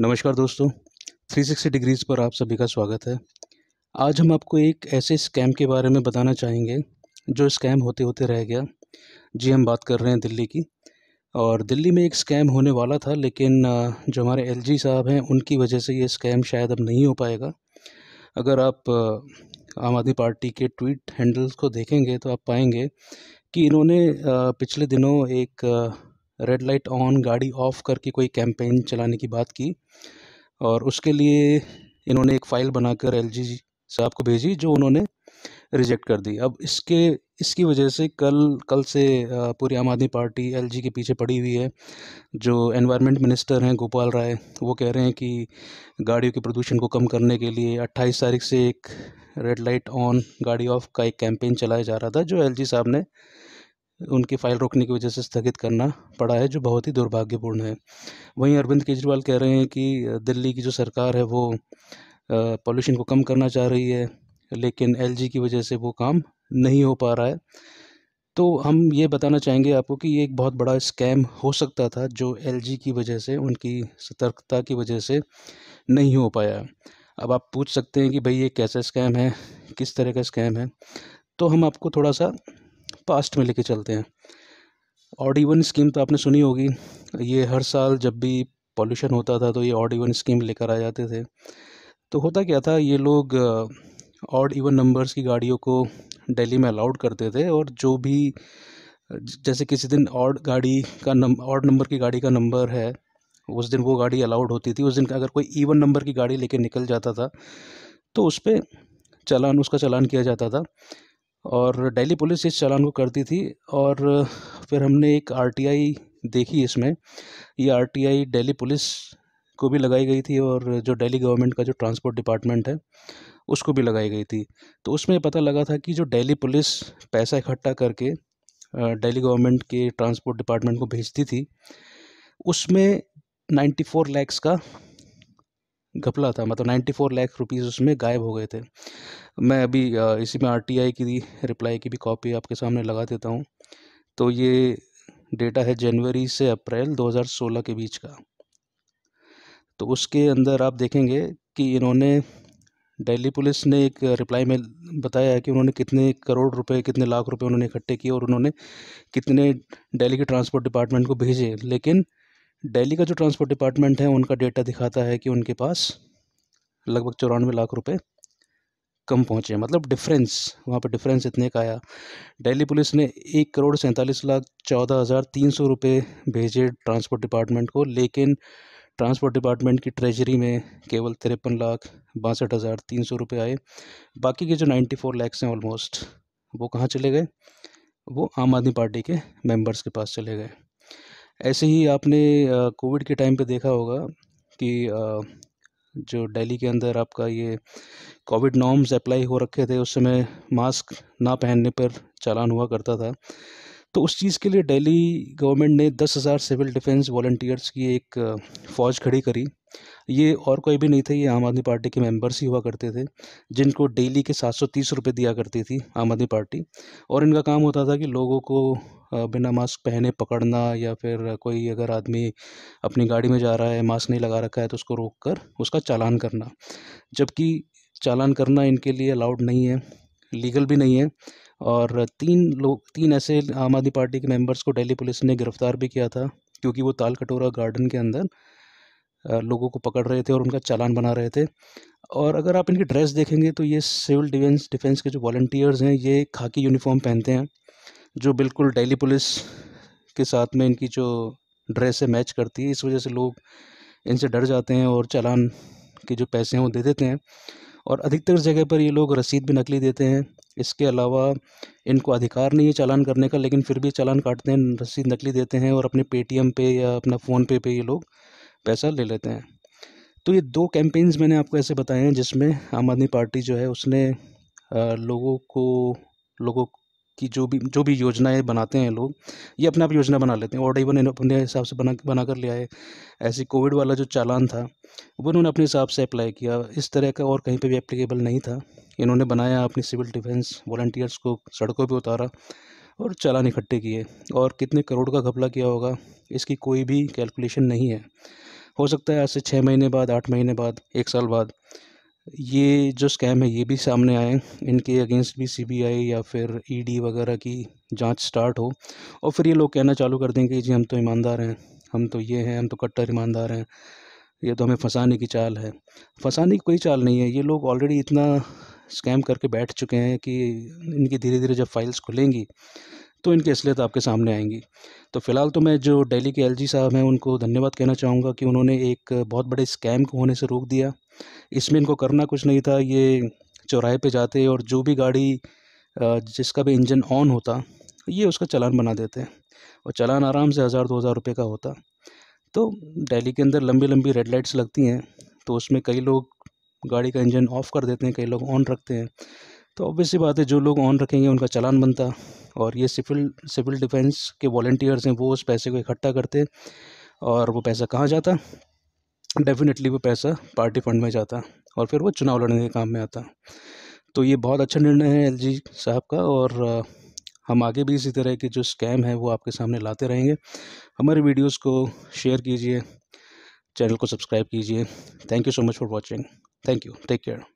नमस्कार दोस्तों 360 डिग्रीज़ पर आप सभी का स्वागत है आज हम आपको एक ऐसे स्कैम के बारे में बताना चाहेंगे जो स्कैम होते होते रह गया जी हम बात कर रहे हैं दिल्ली की और दिल्ली में एक स्कैम होने वाला था लेकिन जो हमारे एल साहब हैं उनकी वजह से ये स्कैम शायद अब नहीं हो पाएगा अगर आप आम आदमी पार्टी के ट्वीट हैंडल्स को देखेंगे तो आप पाएंगे कि इन्होंने पिछले दिनों एक रेड लाइट ऑन गाड़ी ऑफ करके कोई कैंपेन चलाने की बात की और उसके लिए इन्होंने एक फ़ाइल बनाकर एल जी साहब को भेजी जो उन्होंने रिजेक्ट कर दी अब इसके इसकी वजह से कल कल से पूरी आम आदमी पार्टी एलजी के पीछे पड़ी हुई है जो एनवायरनमेंट मिनिस्टर हैं गोपाल राय वो कह रहे हैं कि गाड़ियों के प्रदूषण को कम करने के लिए 28 तारीख से एक रेड लाइट ऑन गाड़ी ऑफ का एक कैंपेन चलाया जा रहा था जो एल साहब ने उनकी फ़ाइल रोकने की वजह से स्थगित करना पड़ा है जो बहुत ही दुर्भाग्यपूर्ण है वहीं अरविंद केजरीवाल कह रहे हैं कि दिल्ली की जो सरकार है वो पॉल्यूशन को कम करना चाह रही है लेकिन एलजी की वजह से वो काम नहीं हो पा रहा है तो हम ये बताना चाहेंगे आपको कि ये एक बहुत बड़ा स्कैम हो सकता था जो एलजी की वजह से उनकी सतर्कता की वजह से नहीं हो पाया अब आप पूछ सकते हैं कि भाई ये कैसा स्कैम है किस तरह का स्कैम है तो हम आपको थोड़ा सा पास्ट में लेके चलते हैं ऑड इवन स्कीम तो आपने सुनी होगी ये हर साल जब भी पॉल्यूशन होता था तो ये ऑड इवन स्कीम लेकर आ जाते थे तो होता क्या था ये लोग ऑड इवन नंबर्स की गाड़ियों को दिल्ली में अलाउड करते थे और जो भी जैसे किसी दिन ऑड गाड़ी का नंबर ऑड नंबर की गाड़ी का नंबर है उस दिन वो गाड़ी अलाउड होती थी उस दिन अगर कोई ईवन नंबर की गाड़ी लेके निकल जाता था तो उस पर चलान उसका चलान किया जाता था और डेली पुलिस इस चालान को करती थी और फिर हमने एक आरटीआई देखी इसमें ये आरटीआई दिल्ली पुलिस को भी लगाई गई थी और जो दिल्ली गवर्नमेंट का जो ट्रांसपोर्ट डिपार्टमेंट है उसको भी लगाई गई थी तो उसमें पता लगा था कि जो दिल्ली पुलिस पैसा इकट्ठा करके दिल्ली गवर्नमेंट के ट्रांसपोर्ट डिपार्टमेंट को भेजती थी उसमें फोर लैक्स का घपला था मतलब नाइन्टी फोर लाख रुपीज़ उसमें गायब हो गए थे मैं अभी इसी में आरटीआई की रिप्लाई की भी कॉपी आपके सामने लगा देता हूँ तो ये डेटा है जनवरी से अप्रैल 2016 के बीच का तो उसके अंदर आप देखेंगे कि इन्होंने दिल्ली पुलिस ने एक रिप्लाई में बताया है कि उन्होंने कितने करोड़ रुपए कितने लाख रुपए उन्होंने इकट्ठे किए और उन्होंने कितने दिल्ली के ट्रांसपोर्ट डिपार्टमेंट को भेजे लेकिन दिल्ली का जो ट्रांसपोर्ट डिपार्टमेंट है उनका डेटा दिखाता है कि उनके पास लगभग चौरानवे लाख रुपए कम पहुंचे मतलब डिफरेंस वहाँ पर डिफरेंस इतने का आया दिल्ली पुलिस ने एक करोड़ सैंतालीस लाख चौदह हज़ार तीन सौ रुपये भेजे ट्रांसपोर्ट डिपार्टमेंट को लेकिन ट्रांसपोर्ट डिपार्टमेंट की ट्रेजरी में केवल तिरपन लाख बासठ हज़ार तीन सौ रुपये आए बाकी के जो नाइन्टी फोर लैक्स हैं ऑलमोस्ट वो कहाँ चले गए वो आम आदमी पार्टी के मेंबर्स के पास चले गए ऐसे ही आपने कोविड के टाइम पे देखा होगा कि जो दिल्ली के अंदर आपका ये कोविड नॉर्म्स अप्लाई हो रखे थे उस समय मास्क ना पहनने पर चालान हुआ करता था तो उस चीज़ के लिए दिल्ली गवर्नमेंट ने दस हज़ार सिविल डिफेंस वॉल्टियर्स की एक फ़ौज खड़ी करी ये और कोई भी नहीं थे ये आम आदमी पार्टी के मेंबर्स ही हुआ करते थे जिनको डेली के सात सौ तीस रुपये दिया करती थी आम आदमी पार्टी और इनका काम होता था कि लोगों को बिना मास्क पहने पकड़ना या फिर कोई अगर आदमी अपनी गाड़ी में जा रहा है मास्क नहीं लगा रखा है तो उसको रोक कर उसका चालान करना जबकि चालान करना इनके लिए अलाउड नहीं है लीगल भी नहीं है और तीन लोग तीन ऐसे आम आदमी पार्टी के मेंबर्स को दिल्ली पुलिस ने गिरफ़्तार भी किया था क्योंकि वो ताल कटोरा गार्डन के अंदर लोगों को पकड़ रहे थे और उनका चालान बना रहे थे और अगर आप इनकी ड्रेस देखेंगे तो ये सिविल डिफेंस डिफेंस के जो वॉल्टियर्स हैं ये खाकी यूनिफॉर्म पहनते हैं जो बिल्कुल डेली पुलिस के साथ में इनकी जो ड्रेस है मैच करती है इस वजह से लोग इनसे डर जाते हैं और चालान के जो पैसे हैं वो दे देते हैं और अधिकतर जगह पर ये लोग रसीद भी नकली देते हैं इसके अलावा इनको अधिकार नहीं है चालान करने का लेकिन फिर भी चालान काटते हैं रसीद नकली देते हैं और अपने पेटीएम पे या अपना फ़ोनपे पे ये लोग पैसा ले लेते हैं तो ये दो कैंपेन्स मैंने आपको ऐसे बताए हैं जिसमें आम आदमी पार्टी जो है उसने लोगों को लोगों की जो भी जो भी योजनाएं बनाते हैं लोग ये अपने आप योजना बना लेते हैं और इवन अपने हिसाब से बना बना कर लिया है ऐसे कोविड वाला जो चालान था वो इन्होंने अपने हिसाब से अप्लाई किया इस तरह का और कहीं पे भी अप्लीकेबल नहीं था इन्होंने बनाया अपनी सिविल डिफेंस वॉल्टियर्स को सड़कों पर उतारा और चालान इकट्ठे किए और कितने करोड़ का घपला किया होगा इसकी कोई भी कैलकुलेशन नहीं है हो सकता है आज से छः महीने बाद आठ महीने बाद एक साल बाद ये जो स्कैम है ये भी सामने आए इनके अगेंस्ट भी सीबीआई या फिर ईडी e वगैरह की जांच स्टार्ट हो और फिर ये लोग कहना चालू कर देंगे जी हम तो ईमानदार हैं हम तो ये हैं हम तो कट्टर ईमानदार हैं ये तो हमें फंसाने की चाल है फंसाने की कोई चाल नहीं है ये लोग ऑलरेडी इतना स्कैम करके बैठ चुके हैं कि इनकी धीरे धीरे जब फाइल्स खुलेंगी तो इनकी असलियत आपके सामने आएंगी तो फ़िलहाल तो मैं जो डेली के एलजी साहब हैं उनको धन्यवाद कहना चाहूँगा कि उन्होंने एक बहुत बड़े स्कैम को होने से रोक दिया इसमें इनको करना कुछ नहीं था ये चौराहे पे जाते और जो भी गाड़ी जिसका भी इंजन ऑन होता ये उसका चालान बना देते हैं और चलान आराम से हज़ार दो हज़ार रुपये का होता तो डेली के अंदर लंबी लंबी रेड लाइट्स लगती हैं तो उसमें कई लोग गाड़ी का इंजन ऑफ़ कर देते हैं कई लोग ऑन रखते हैं तो ऑब्वियस सी बात है जो लोग ऑन रखेंगे उनका चालान बनता और ये सिविल सिविल डिफेंस के वॉल्टियर्स हैं वो उस पैसे को इकट्ठा करते और वो पैसा कहाँ जाता डेफिनेटली वो पैसा पार्टी फंड में जाता और फिर वो चुनाव लड़ने के काम में आता तो ये बहुत अच्छा निर्णय है एल साहब का और हम आगे भी इसी तरह के जो स्कैम है वो आपके सामने लाते रहेंगे हमारे वीडियोस को शेयर कीजिए चैनल को सब्सक्राइब कीजिए thank you so much for watching thank you take care